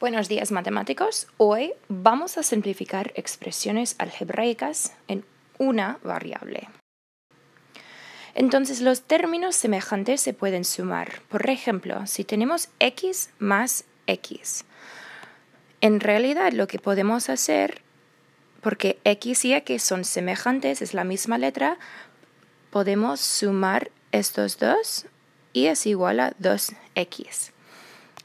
Buenos días matemáticos. Hoy vamos a simplificar expresiones algebraicas en una variable. Entonces los términos semejantes se pueden sumar. Por ejemplo, si tenemos x más x. En realidad lo que podemos hacer, porque x y x son semejantes, es la misma letra, podemos sumar estos dos y es igual a 2x.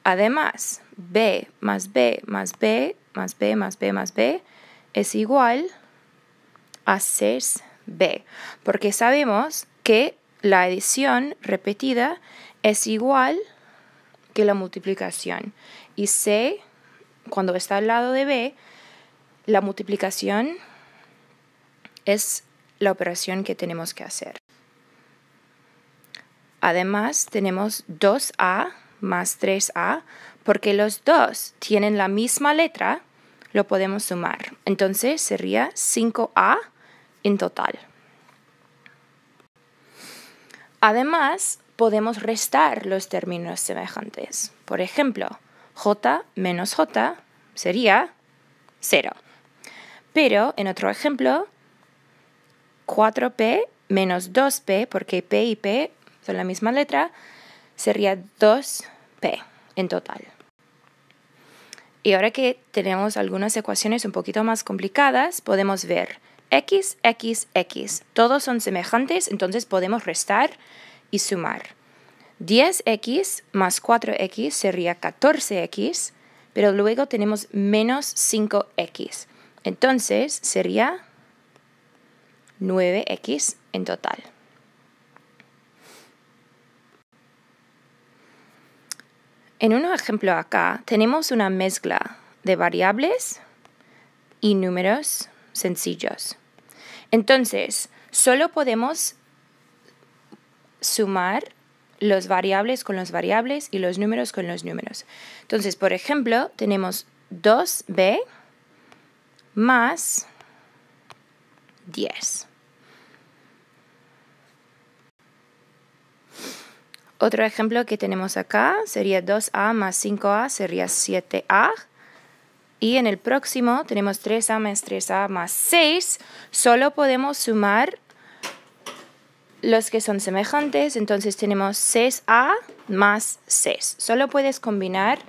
Además, B más B más B más B más B más B es igual a 6B, porque sabemos que la adición repetida es igual que la multiplicación. Y C, cuando está al lado de B, la multiplicación es la operación que tenemos que hacer. Además, tenemos 2A más 3a, porque los dos tienen la misma letra, lo podemos sumar. Entonces sería 5a en total. Además, podemos restar los términos semejantes. Por ejemplo, j menos j sería 0. Pero en otro ejemplo, 4p menos 2p, porque p y p son la misma letra, sería 2 en total. Y ahora que tenemos algunas ecuaciones un poquito más complicadas, podemos ver x, x, x. Todos son semejantes, entonces podemos restar y sumar. 10x más 4x sería 14x, pero luego tenemos menos 5x. Entonces sería 9x en total. En un ejemplo acá tenemos una mezcla de variables y números sencillos. Entonces, solo podemos sumar los variables con los variables y los números con los números. Entonces, por ejemplo, tenemos 2b más 10. Otro ejemplo que tenemos acá sería 2a más 5a sería 7a. Y en el próximo tenemos 3a más 3a más 6. Solo podemos sumar los que son semejantes, entonces tenemos 6a más 6. Solo puedes combinar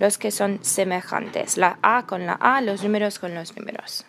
los que son semejantes, la a con la a, los números con los números.